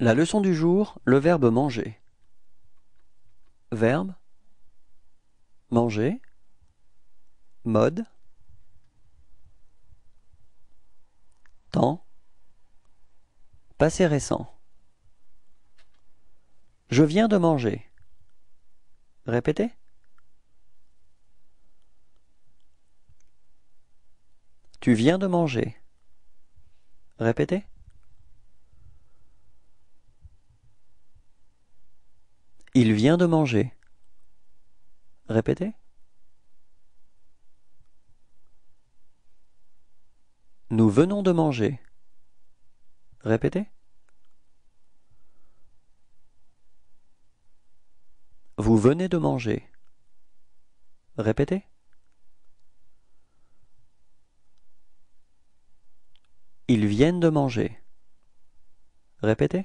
La leçon du jour, le verbe manger. Verbe manger mode temps passé récent. Je viens de manger. Répétez. Tu viens de manger. Répétez. Il vient de manger. Répétez. Nous venons de manger. Répétez. Vous venez de manger. Répétez. Ils viennent de manger. Répétez.